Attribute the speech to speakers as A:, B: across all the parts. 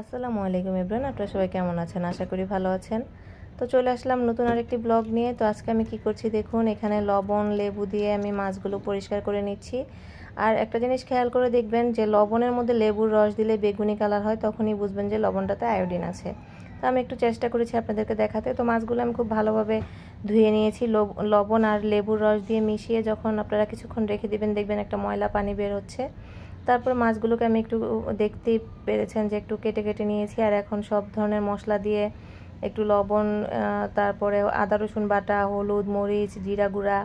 A: আসসালামু আলাইকুম ইব্রান আপনারা সবাই কেমন আছেন আশা করি ভালো আছেন তো চলে আসলাম নতুন আরেকটি ব্লগ নিয়ে তো আজকে আমি কি করছি দেখুন এখানে লবণ লেবু দিয়ে আমি মাছগুলো পরিষ্কার করে নিচ্ছি আর একটা জিনিস খেয়াল করে দেখবেন যে লবণের মধ্যে লেবুর রস দিলে বেগুনি কালার হয় তখনই বুঝবেন যে লবণটাতে আয়োডিন আছে তো আমি একটু চেষ্টা করেছি আপনাদেরকে দেখাতে তো মাছগুলো আমি খুব ভালোভাবে ধুয়ে নিয়েছি লবণ আর লেবুর রস দিয়ে মিশিয়ে যখন আপনারা কিছুক্ষণ রেখে দেবেন দেখবেন একটা ময়লা পানি বের হচ্ছে তারপর মাছগুলোকে আমি একটু দেখতেই পেরেছেন যে একটু কেটে কেটে নিয়েছি আর এখন সব ধরনের মশলা দিয়ে একটু লবণ তারপরে আদা রসুন বাটা হলুদ মরিচ জিরা গুঁড়া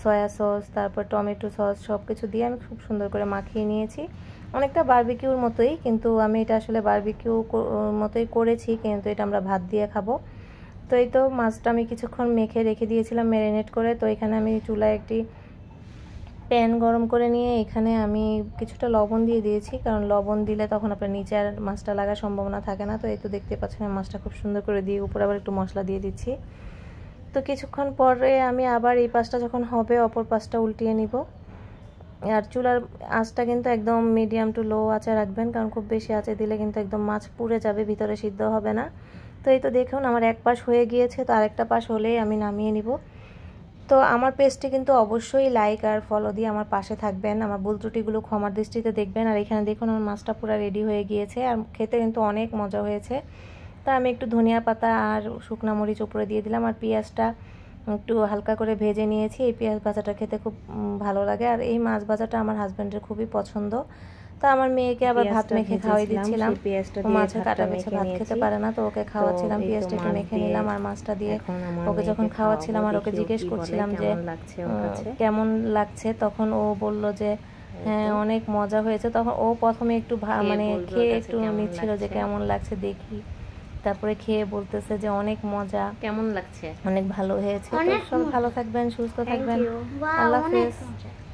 A: সয়া সস তারপর টমেটো সস সব কিছু দিয়ে আমি খুব সুন্দর করে মাখিয়ে নিয়েছি অনেকটা বার্বিকিউর মতোই কিন্তু আমি এটা আসলে বার্বিকিউ মতোই করেছি কিন্তু এটা আমরা ভাত দিয়ে খাবো তো এই তো মাছটা আমি কিছুক্ষণ মেখে রেখে দিয়েছিলাম ম্যারিনেট করে তো এখানে আমি চুলায় একটি প্যান গরম করে নিয়ে এখানে আমি কিছুটা লবণ দিয়ে দিয়েছি কারণ লবণ দিলে তখন আপনার নিচে আর মাছটা লাগার সম্ভাবনা থাকে না তো এই তো দেখতে পাচ্ছেন আমি মাছটা খুব সুন্দর করে দিয়ে উপরে আবার একটু মশলা দিয়ে দিচ্ছি তো কিছুক্ষণ পরে আমি আবার এই পাশটা যখন হবে অপর পাশটা উল্টিয়ে নিব আর চুলার আঁচটা কিন্তু একদম মিডিয়াম টু লো আঁচে রাখবেন কারণ খুব বেশি আঁচে দিলে কিন্তু একদম মাছ পুড়ে যাবে ভিতরে সিদ্ধ হবে না তো এই তো দেখুন আমার এক পাশ হয়ে গিয়েছে তো আরেকটা পাশ হলেই আমি নামিয়ে নিব তো আমার পেজটি কিন্তু অবশ্যই লাইক আর ফলো দিয়ে আমার পাশে থাকবেন আমার ভুল ত্রুটিগুলো ক্ষমার দৃষ্টিতে দেখবেন আর এখানে দেখুন আমার মাছটা পুরো রেডি হয়ে গিয়েছে আর খেতে কিন্তু অনেক মজা হয়েছে তা আমি একটু ধনিয়া পাতা আর শুকনা মরিচ উপরে দিয়ে দিলাম আর পেঁয়াজটা একটু হালকা করে ভেজে নিয়েছি এই পেঁয়াজ ভাজাটা খেতে খুব ভালো লাগে আর এই মাছ ভাজাটা আমার হাজব্যান্ডের খুবই পছন্দ তা আমার মেয়েকে আবার ভাত মেখে খাওয়াই দিচ্ছিলাম ও মাছে কাটা মেখে ভাত খেতে পারে না তো ওকে খাওয়াচ্ছিলাম পেঁয়াজটা একটু মেখে নিলাম আর মাছটা দিয়ে ওকে যখন খাওয়াচ্ছিলাম আর ওকে জিজ্ঞেস করছিলাম যে কেমন লাগছে তখন ও বলল যে হ্যাঁ অনেক মজা হয়েছে তখন ও প্রথমে একটু মানে খেয়ে একটু নিচ্ছিল যে কেমন লাগছে দেখি তারপরে খেয়ে বলতেছে যে অনেক মজা কেমন লাগছে অনেক ভালো হয়েছে সব ভালো থাকবেন সুস্থ থাকবেন আল্লাহ হাফেজ